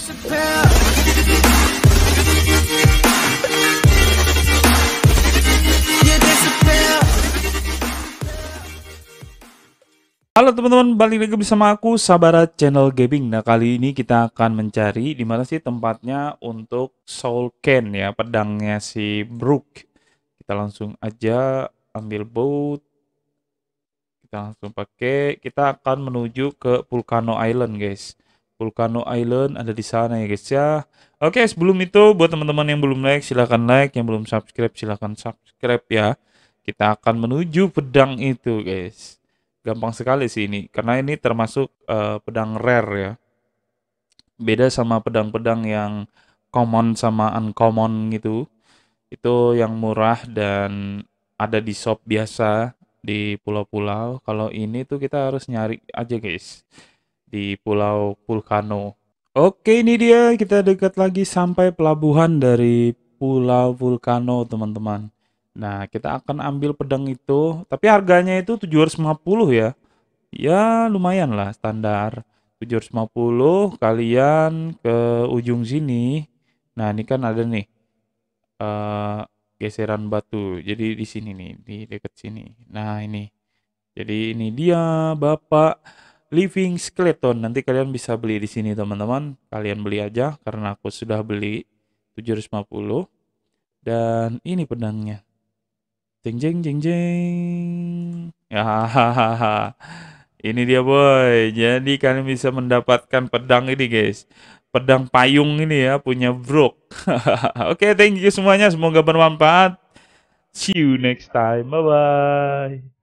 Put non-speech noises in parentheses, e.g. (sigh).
Halo teman-teman, balik lagi bersama aku Sabara Channel Gaming. Nah, kali ini kita akan mencari di mana sih tempatnya untuk Soul Can ya, pedangnya si Brook. Kita langsung aja ambil boat. Kita langsung pakai, kita akan menuju ke Vulcano Island, guys. Volcano Island ada di sana ya guys ya. Oke, sebelum itu buat teman-teman yang belum like silahkan like, yang belum subscribe silahkan subscribe ya. Kita akan menuju pedang itu guys. Gampang sekali sih ini, karena ini termasuk uh, pedang rare ya. Beda sama pedang-pedang yang common sama uncommon gitu. Itu yang murah dan ada di shop biasa di pulau-pulau. Kalau ini tuh kita harus nyari aja guys di Pulau Vulcano. Oke ini dia kita dekat lagi sampai pelabuhan dari Pulau Vulcano teman-teman. Nah kita akan ambil pedang itu tapi harganya itu 750 ya. Ya lumayan lah standar 750 kalian ke ujung sini. Nah ini kan ada nih uh, geseran batu. Jadi di sini nih, di dekat sini. Nah, ini. Jadi ini dia Bapak Living Skeleton. Nanti kalian bisa beli di sini teman-teman. Kalian beli aja karena aku sudah beli 750. Dan ini pedangnya. Jeng jeng jeng jeng. Ya, ini dia boy. Jadi kalian bisa mendapatkan pedang ini guys. Pedang payung ini ya punya Brook. (laughs) Oke, okay, thank you semuanya. Semoga bermanfaat. See you next time. Bye bye.